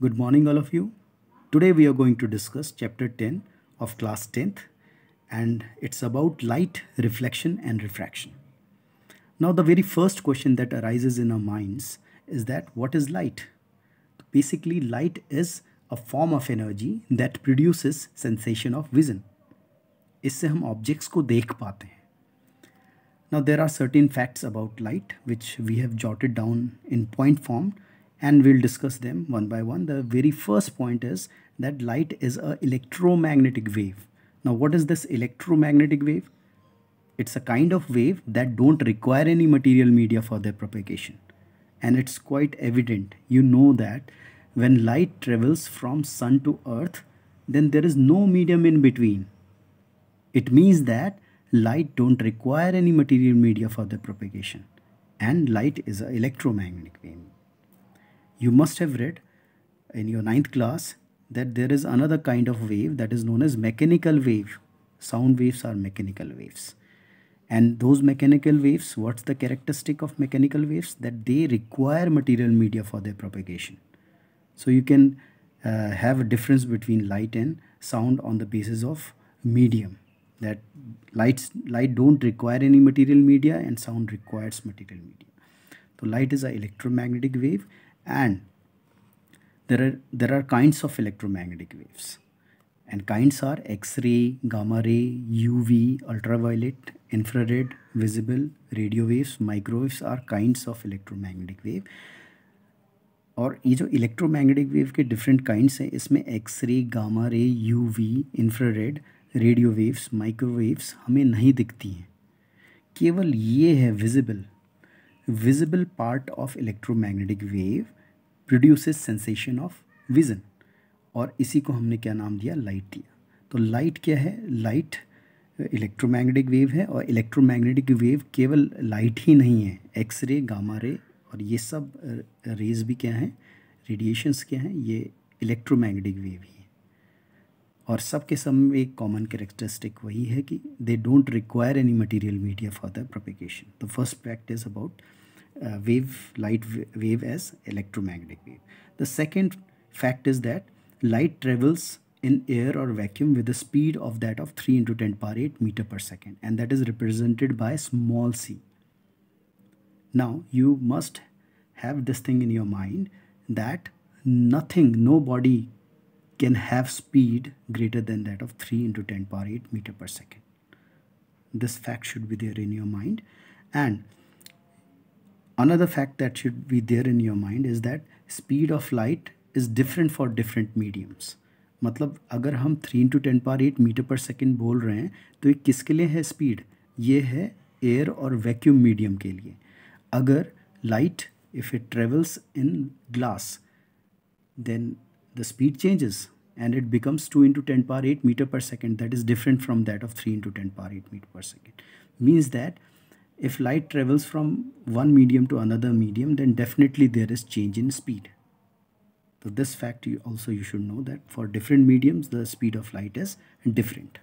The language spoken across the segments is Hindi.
Good morning all of you. Today we are going to discuss chapter 10 of class 10th and it's about light, reflection and refraction. Now the very first question that arises in our minds is that what is light? Basically light is a form of energy that produces sensation of vision. इससे हम ऑब्जेक्ट्स को देख पाते हैं Now there are certain facts about light which we have jotted down in point form and we'll discuss them one by one. The very first point is that light is a electromagnetic wave. Now what is this electromagnetic wave? It's a kind of wave that don't require any material media for their propagation. And it's quite evident. You know that when light travels from sun to earth, then there is no medium in between. It means that light don't require any material media for their propagation and light is an electromagnetic wave. You must have read in your ninth class that there is another kind of wave that is known as mechanical wave. Sound waves are mechanical waves. And those mechanical waves, what's the characteristic of mechanical waves? That they require material media for their propagation. So you can uh, have a difference between light and sound on the basis of medium. That lights, light don't require any material media and sound requires material media. So light is an electromagnetic wave and there are there are kinds of electromagnetic waves and kinds are x-ray gamma ray uv ultraviolet infrared visible radio waves microwaves are kinds of electromagnetic wave और ये जो इलेक्ट्रोमैग्नेटिक वेव के डिफरेंट काइंड्स हैं इसमें X ray gamma ray UV infrared radio waves microwaves हमें नहीं दिखती हैं केवल ये है visible visible part of electromagnetic wave produces sensation of vision और इसी को हमने क्या नाम दिया light दिया तो light क्या है light electromagnetic wave है और इलेक्ट्रोमैग्नेटिक वेव केवल लाइट ही नहीं है एक्सरे गामा रे और ये सब रेज भी क्या हैं रेडिएशंस क्या हैं ये इलेक्ट्रोमैग्नेटिक वेव ही और सब के सब में एक कॉमन करेक्टरिस्टिक वही है कि they don't require any material media for the propagation the first fact is about wave light wave as electromagnetic wave the second fact is that light travels in air और vacuum with the speed of that of three into ten power eight meter per second and that is represented by small C now you must have this thing in your mind that nothing no body can have speed greater than that of 3 into 10 power 8 meter per second. This fact should be there in your mind. And another fact that should be there in your mind is that speed of light is different for different mediums. मतलब अगर हम three into ten power eight meter per second बोल रहे हैं तो ये किसके लिए है speed? ये है air और vacuum medium के लिए अगर light if it travels in glass, then the speed changes and it becomes 2 into 10 power 8 meter per second that is different from that of 3 into 10 power 8 meter per second means that if light travels from one medium to another medium then definitely there is change in speed so this fact you also you should know that for different mediums the speed of light is different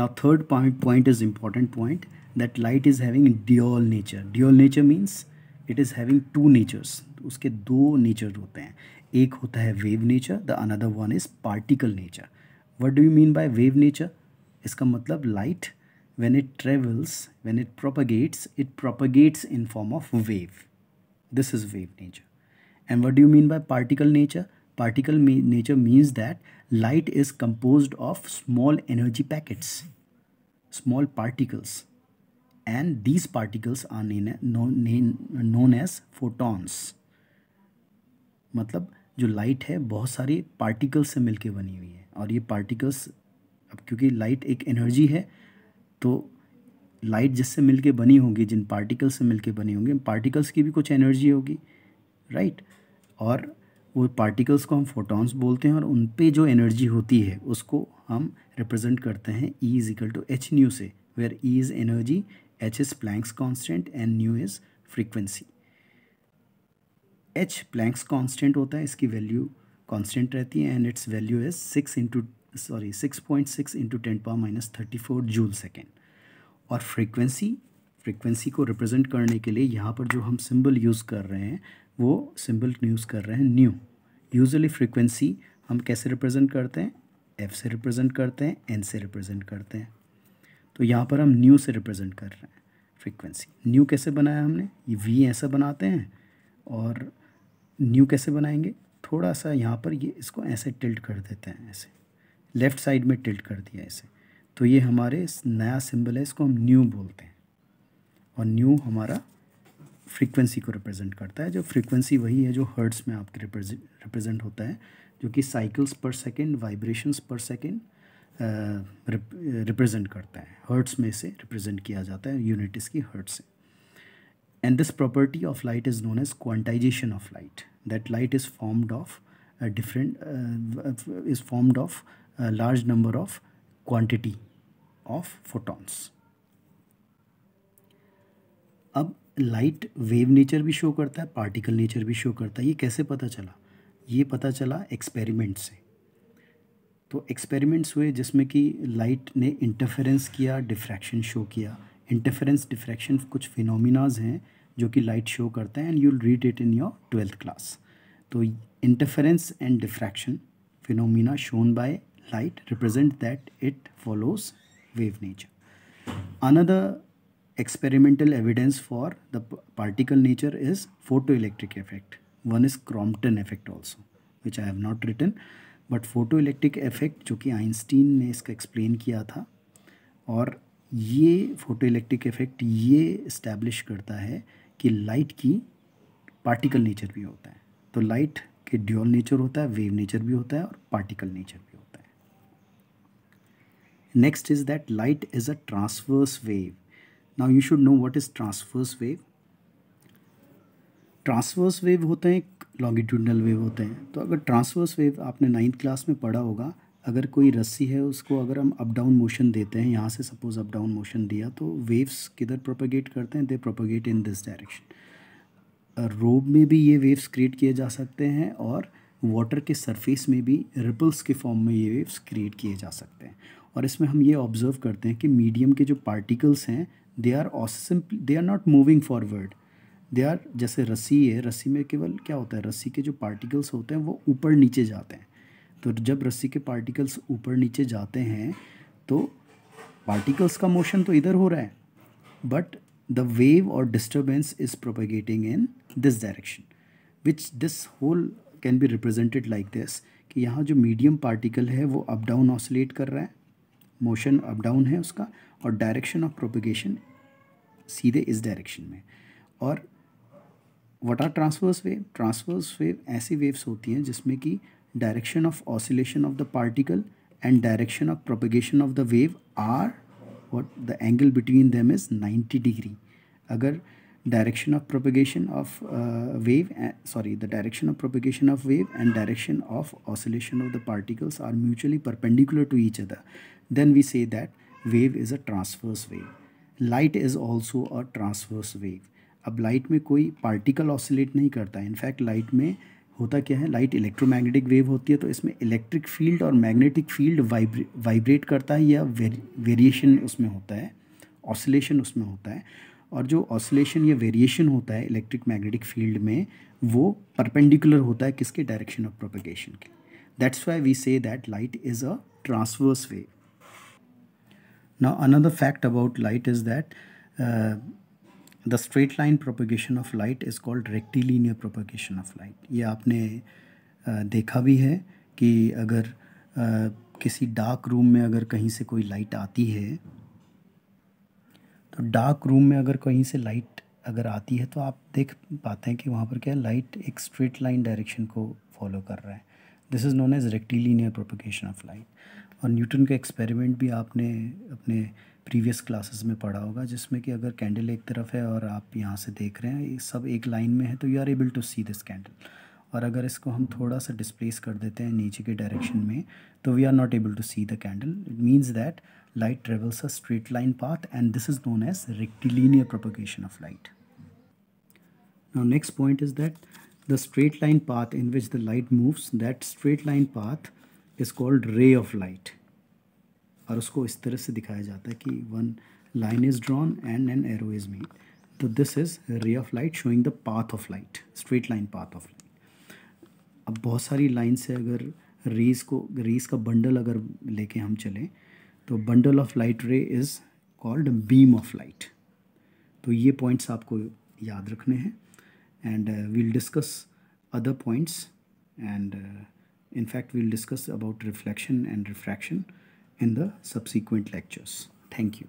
now third point point is important point that light is having dual nature dual nature means it is having two natures उसके दो नेचर होते हैं एक होता है wave nature the another one is particle nature what do you mean by wave nature इसका मतलब light when it travels when it propagates it propagates in form of wave this is wave nature and what do you mean by particle nature particle nature means that light is compose of small energy packets small particles and these particles are known as photons मतलब जो लाइट है बहुत सारी पार्टिकल्स से मिलकर बनी हुई है और ये पार्टिकल्स अब क्योंकि लाइट एक एनर्जी है तो लाइट जिससे मिलकर बनी होगी जिन पार्टिकल्स से के बनी होंगी पार्टिकल्स की भी कुछ एनर्जी होगी राइट और वो पार्टिकल्स को हम फोटॉन्स बोलते हैं और उन पर जो एनर्जी होती है उसको हम रिप्रेजेंट करते हैं E is equal to H nu से where E is energy H is Planck's constant and nu is frequency H Planck's constant होता है इसकी वैल्यू कांस्टेंट रहती है and its value is six into sorry six point six into ten power minus thirty four joule second और फ्रीक्वेंसी फ्रीक्वेंसी को रिप्रेजेंट करने के लिए यहाँ पर जो हम सिंबल यूज़ कर रहे हैं वो सिंबल यूज़ कर रहे हैं न्यू यूजली फ्रीक्वेंसी हम कैसे रिप्रेजेंट करते हैं एफ से रिप्रेजेंट करते हैं एन से रिप्रेजेंट करते हैं तो यहाँ पर हम न्यू से रिप्रेजेंट कर रहे हैं फ्रीक्वेंसी न्यू कैसे बनाया हमने ये वी ऐसा बनाते हैं और न्यू कैसे बनाएंगे थोड़ा सा यहाँ पर ये इसको ऐसे टिल्ट कर देते हैं ऐसे लेफ़्ट साइड में टिल्ट कर दिया ऐसे तो ये हमारे नया सिंबल है इसको हम न्यू बोलते हैं और न्यू हमारा फ्रीक्वेंसी को रिप्रेजेंट करता है जो फ्रीक्वेंसी वही है जो हर्ट्स में आपके रिप्रेजेंट होता है जो कि cycles per second vibrations per second represent करता है हर्ट्स में से रिप्रेजेंट किया जाता है यूनिट इसकी हर्ट से and this property of light is known as quantization of light that light is formed of different is formed of large number of quantity of photons अब लाइट वेव नेचर भी शो करता है पार्टिकल नेचर भी शो करता है ये कैसे पता चला ये पता चला एक्सपेरिमेंट से तो एक्सपेरिमेंट्स हुए जिसमें कि लाइट ने इंटरफेरेंस किया डिफ्रैक्शन शो किया इंटरफेरेंस डिफ्रैक्शन कुछ फिनोमिनाज हैं जो कि लाइट शो करते हैं and you read it in your twelfth class तो interference and diffraction phenomena shown by light represent that it follows wave nature another evidence for the particle nature is photo electric effect one is Compton effect also which I have not written but photo electric effect जो कि आइंस्टीन ने इसका एक्सप्लेन किया था और ये फोटो इलेक्ट्रिक इफ़ेक्ट ये इस्टेब्लिश करता है कि लाइट की पार्टिकल नेचर भी होता है तो लाइट के ड्यूअल नेचर होता है वेव नेचर भी होता है और पार्टिकल नेचर भी होता है next is that light is a transverse wave now you should know what is transverse wave transverse wave होते हैं लॉन्गिट्यूडनल वेव होते हैं तो अगर ट्रांसवर्स वेव आपने नाइन्थ क्लास में पढ़ा होगा अगर कोई रस्सी है उसको अगर हम अप डाउन मोशन देते हैं यहाँ से सपोज अप डाउन मोशन दिया तो वेव्स किधर प्रोपोगेट करते हैं they propagate in this direction rope में भी ये वेव्स क्रिएट किए जा सकते हैं और वाटर के सरफेस में भी रिपल्स के फॉर्म में ये वेव्स क्रिएट किए जा सकते हैं और इसमें हम ये ऑब्जर्व करते हैं कि मीडियम के जो पार्टिकल्स हैं they are simply they are not moving forward they are जैसे रस्सी है रस्सी में केवल क्या होता है रस्सी के जो पार्टिकल्स होते हैं वो ऊपर नीचे जाते हैं तो जब रस्सी के पार्टिकल्स ऊपर नीचे जाते हैं तो पार्टिकल्स का मोशन तो इधर हो रहा है बट द वेव और disturbance is propagating in this direction which this whole can be represented like this कि यहाँ जो मीडियम पार्टिकल है वो अप डाउन ऑसोलेट कर रहा है मोशन अप डाउन है उसका और डायरेक्शन ऑफ प्रोपिगेशन सीधे इस डायरेक्शन में और what are transverse wave transverse wave ऐसी वेव्स होती हैं जिसमें कि direction of oscillation of the particle and direction of propagation of the wave are what the angle between them is ninety degree अगर direction of propagation of uh, wave uh, sorry the direction of propagation of wave and direction of oscillation of the particles are mutually perpendicular to each other then we say that wave is a transverse wave light is also a transverse wave अब लाइट में कोई पार्टिकल ऑसिलेट नहीं करता है इनफैक्ट लाइट में होता क्या है लाइट इलेक्ट्रोमैग्नेटिक वेव होती है तो इसमें इलेक्ट्रिक फील्ड और मैग्नेटिक फील्ड वाइब्रे वाइब्रेट करता है या वेरिएशन उसमें होता है ऑसिलेशन उसमें होता है और जो ऑसिलेशन या वेरिएशन होता है इलेक्ट्रिक मैग्नेटिक फील्ड में वो परपेंडिकुलर होता है किसके डायरेक्शन ऑफ प्रोपगेशन के that's why we say that light is a transverse wave ना another fact about light is that the straight line propagation of light is called rectilinear propagation of light ये आपने देखा भी है कि अगर किसी डार्क रूम में अगर कहीं से कोई लाइट आती है तो डार्क रूम में अगर कहीं से लाइट अगर आती है तो आप देख पाते हैं कि वहाँ पर क्या लाइट एक स्ट्रेट लाइन डायरेक्शन को फॉलो कर रहा है this is known as rectilinear propagation of light और न्यूटन का एक्सपेरिमेंट भी आपने अपने प्रीवियस क्लासेस में पढ़ा होगा जिसमें कि अगर कैंडल एक तरफ है और आप यहाँ से देख रहे हैं ये सब एक लाइन में है तो you are able to see this candle और अगर इसको हम थोड़ा सा डिस्प्लेस कर देते हैं नीचे के डायरेक्शन में तो we are not able to see the candle it means that light travels a straight line path and this is known as rectilinear propagation of light now next point is that the straight line path in which the light moves that straight line path is called ray of light और उसको इस तरह से दिखाया जाता है कि one line is drawn and an arrow is made तो this is ray of light showing the path of light straight line path of light अब बहुत सारी लाइन से अगर रेज को रेज का बंडल अगर लेके हम चलें तो bundle of light ray is called beam of light तो ये पॉइंट्स आपको याद रखने हैं and we'll discuss other points and in fact we'll discuss about uh, reflection and refraction in the subsequent lectures. Thank you.